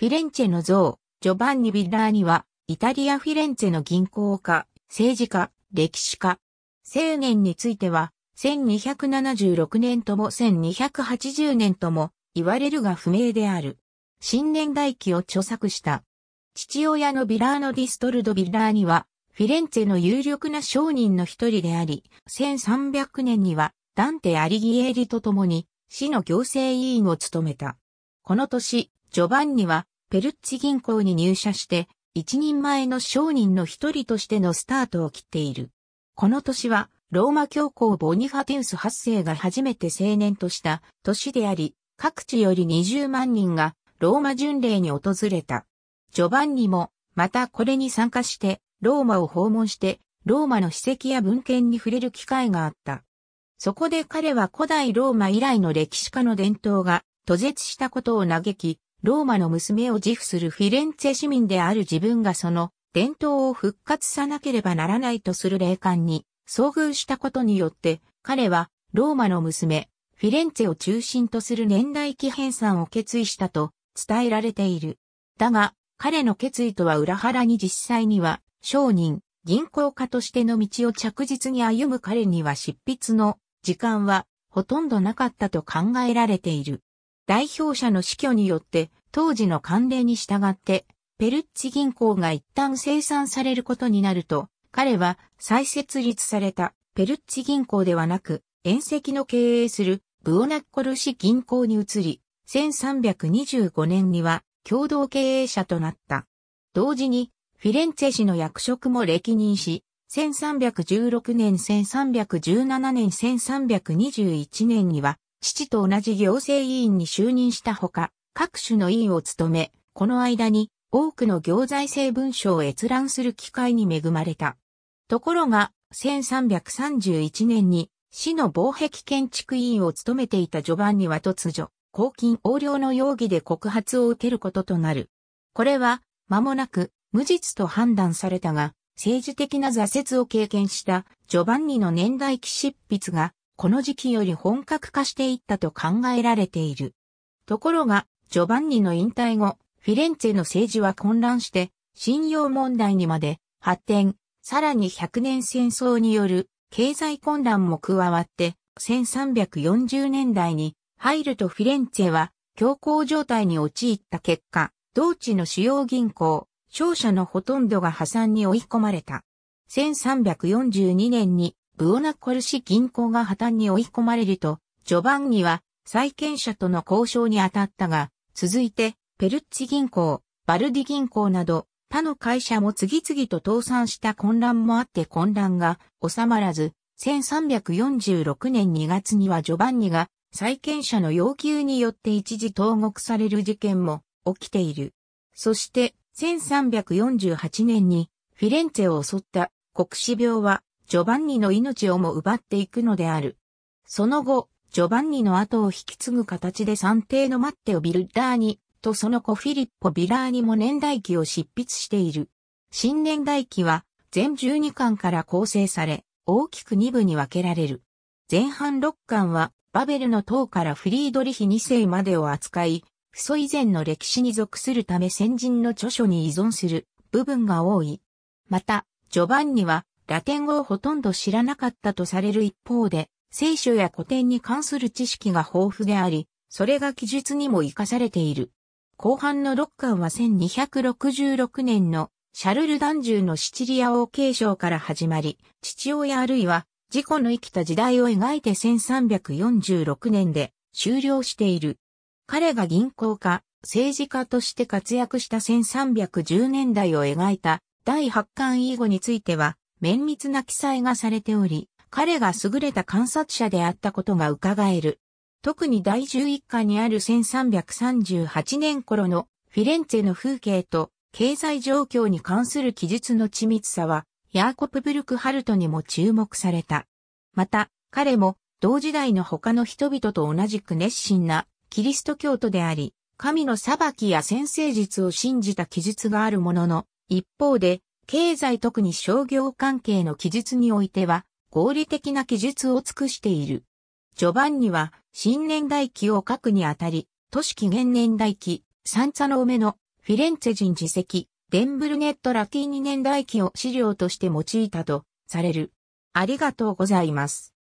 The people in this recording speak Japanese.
フィレンチェの像、ジョバンニ・ビッラーニは、イタリア・フィレンツェの銀行家、政治家、歴史家。青年については、1276年とも1280年とも言われるが不明である。新年代記を著作した。父親のビラーノ・ディストルド・ビラーニは、フィレンツェの有力な商人の一人であり、1300年には、ダンテ・アリギエリと共に、市の行政委員を務めた。この年、ジョバンニは、ペルッチ銀行に入社して、一人前の商人の一人としてのスタートを切っている。この年は、ローマ教皇ボニファティウス8世が初めて青年とした年であり、各地より20万人がローマ巡礼に訪れた。ジョバンニも、またこれに参加して、ローマを訪問して、ローマの史跡や文献に触れる機会があった。そこで彼は古代ローマ以来の歴史家の伝統が途絶したことを嘆き、ローマの娘を自負するフィレンツェ市民である自分がその伝統を復活さなければならないとする霊感に遭遇したことによって彼はローマの娘フィレンツェを中心とする年代記編纂を決意したと伝えられている。だが彼の決意とは裏腹に実際には商人、銀行家としての道を着実に歩む彼には執筆の時間はほとんどなかったと考えられている。代表者の死去によって、当時の慣例に従って、ペルッチ銀行が一旦生産されることになると、彼は再設立されたペルッチ銀行ではなく、遠石の経営するブオナッコル市銀行に移り、1325年には共同経営者となった。同時に、フィレンツェ市の役職も歴任し、1316年、1317年、1321年には、父と同じ行政委員に就任したほか、各種の委員を務め、この間に多くの行財政文書を閲覧する機会に恵まれた。ところが、1331年に市の防壁建築委員を務めていたジョバンニは突如、公金横領の容疑で告発を受けることとなる。これは、間もなく、無実と判断されたが、政治的な挫折を経験したジョバンニの年代記執筆がこの時期より本格化していったと考えられている。ところが、ジョバンニの引退後、フィレンツェの政治は混乱して、信用問題にまで発展、さらに100年戦争による経済混乱も加わって、1340年代に入るとフィレンツェは強行状態に陥った結果、同地の主要銀行、商社のほとんどが破産に追い込まれた。1342年にブオナコルシ銀行が破綻に追い込まれると、ジョバンニは債権者との交渉に当たったが、続いて、ペルッチ銀行、バルディ銀行など、他の会社も次々と倒産した混乱もあって混乱が収まらず、1346年2月にはジョバンニが債権者の要求によって一時投獄される事件も起きている。そして1348年にフィレンツェを襲った国死病はジョバンニの命をも奪っていくのである。その後、ジョバンニの後を引き継ぐ形で三帝のマッテオ・ビルダーニとその子フィリッポ・ビラーニも年代記を執筆している。新年代記は全12巻から構成され、大きく2部に分けられる。前半6巻はバベルの塔からフリードリヒ2世までを扱い、不祖以前の歴史に属するため先人の著書に依存する部分が多い。また、ジョバンニはラテン語をほとんど知らなかったとされる一方で、聖書や古典に関する知識が豊富であり、それが記述にも活かされている。後半の六巻は1266年のシャルルダンジュのシチリア王継承から始まり、父親あるいは自己の生きた時代を描いて1346年で終了している。彼が銀行家、政治家として活躍した1310年代を描いた第8巻以後については、綿密な記載がされており、彼が優れた観察者であったことが伺える。特に第11巻にある1338年頃のフィレンツェの風景と経済状況に関する記述の緻密さは、ヤーコプブルクハルトにも注目された。また、彼も同時代の他の人々と同じく熱心なキリスト教徒であり、神の裁きや先生術を信じた記述があるものの、一方で経済特に商業関係の記述においては、合理的な記述を尽くしている。序盤には、新年代記を書くにあたり、都市紀元年代記、三茶の梅の、フィレンツェ人自責、デンブルネットラティーニ年代記を資料として用いたと、される。ありがとうございます。